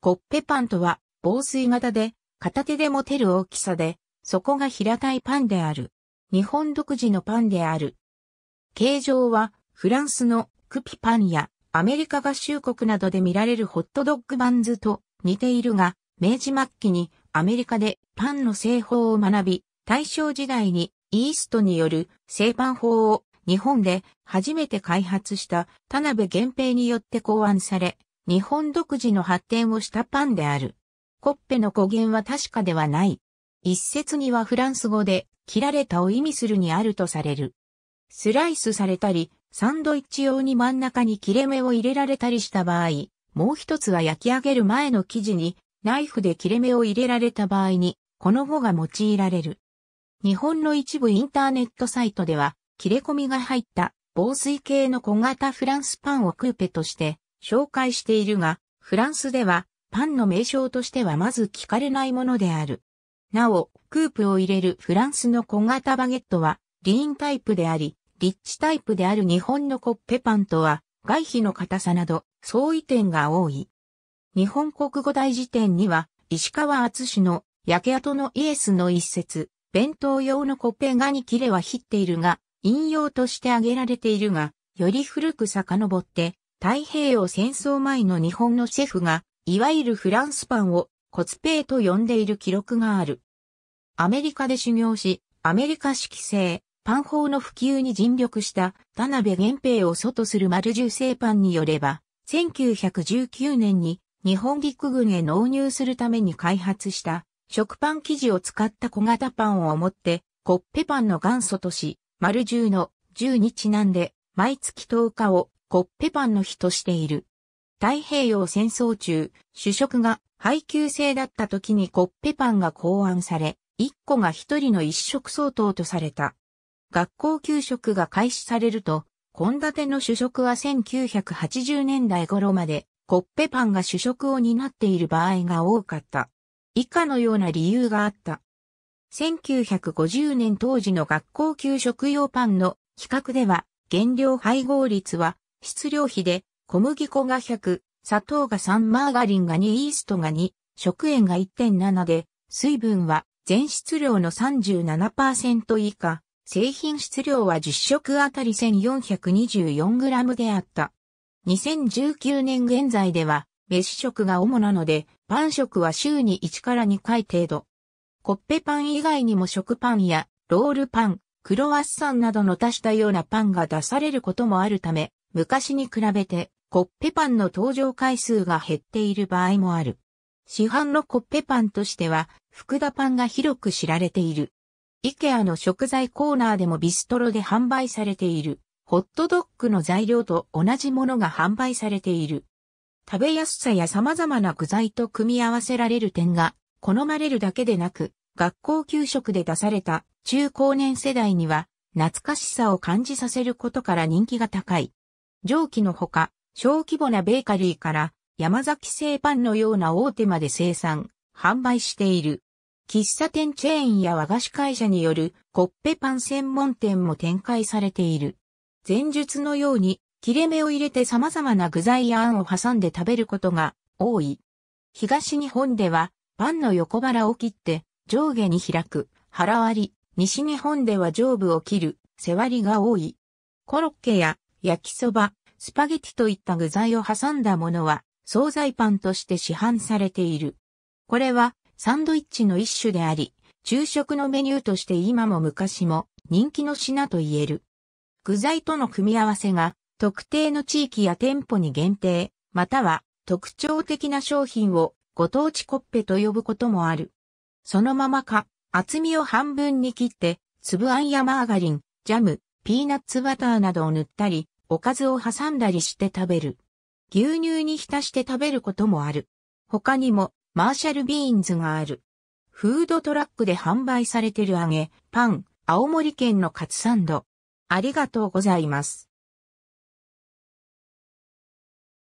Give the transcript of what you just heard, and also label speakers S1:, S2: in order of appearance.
S1: コッペパンとは、防水型で、片手で持てる大きさで、底が平たいパンである。日本独自のパンである。形状は、フランスのクピパンや、アメリカ合衆国などで見られるホットドッグバンズと似ているが、明治末期にアメリカでパンの製法を学び、大正時代にイーストによる製パン法を日本で初めて開発した田辺源平によって考案され、日本独自の発展をしたパンである。コッペの語源は確かではない。一説にはフランス語で、切られたを意味するにあるとされる。スライスされたり、サンドイッチ用に真ん中に切れ目を入れられたりした場合、もう一つは焼き上げる前の生地に、ナイフで切れ目を入れられた場合に、この語が用いられる。日本の一部インターネットサイトでは、切れ込みが入った防水系の小型フランスパンをクーペとして紹介しているが、フランスではパンの名称としてはまず聞かれないものである。なお、クープを入れるフランスの小型バゲットは、リーンタイプであり、リッチタイプである日本のコッペパンとは、外皮の硬さなど、相違点が多い。日本国語大辞典には、石川厚氏の焼け跡のイエスの一節、弁当用のコッペがニ切れは切っているが、引用として挙げられているが、より古く遡って、太平洋戦争前の日本のシェフが、いわゆるフランスパンをコツペイと呼んでいる記録がある。アメリカで修行し、アメリカ式製、パン法の普及に尽力した田辺玄平を祖とする丸十製パンによれば、1919年に日本陸軍へ納入するために開発した食パン生地を使った小型パンをもってコッペパンの元祖とし、丸十の十にちなんで毎月10日をコッペパンの日としている。太平洋戦争中、主食が配給制だった時にコッペパンが考案され、1個が1人の1食相当とされた。学校給食が開始されると、献立の主食は1980年代頃まで、コッペパンが主食を担っている場合が多かった。以下のような理由があった。1950年当時の学校給食用パンの比較では、原料配合率は質量比で小麦粉が100、砂糖が3、マーガリンが2、イーストが2、食塩が1.7で、水分は全質量の37%以下、製品質量は10食あたり 1424g であった。2019年現在では、飯食が主なので、パン食は週に1から2回程度。コッペパン以外にも食パンやロールパン、クロワッサンなどの足したようなパンが出されることもあるため、昔に比べてコッペパンの登場回数が減っている場合もある。市販のコッペパンとしては、福田パンが広く知られている。イケアの食材コーナーでもビストロで販売されている、ホットドッグの材料と同じものが販売されている。食べやすさや様々な具材と組み合わせられる点が、好まれるだけでなく、学校給食で出された中高年世代には、懐かしさを感じさせることから人気が高い。上記のほか、小規模なベーカリーから山崎製パンのような大手まで生産、販売している。喫茶店チェーンや和菓子会社によるコッペパン専門店も展開されている。前述のように切れ目を入れて様々な具材や餡を挟んで食べることが多い。東日本ではパンの横腹を切って上下に開く腹割り、西日本では上部を切る背割りが多い。コロッケや焼きそば、スパゲティといった具材を挟んだものは、惣菜パンとして市販されている。これは、サンドイッチの一種であり、昼食のメニューとして今も昔も人気の品と言える。具材との組み合わせが特定の地域や店舗に限定、または特徴的な商品をご当地コッペと呼ぶこともある。そのままか、厚みを半分に切って、粒あんやマーガリン、ジャム、ピーナッツバターなどを塗ったり、おかずを挟んだりして食べる。牛乳に浸して食べることもある。他にも、マーシャルビーンズがある。フードトラックで販売されてる揚げ、パン、青森県のカツサンド。ありがとうございます。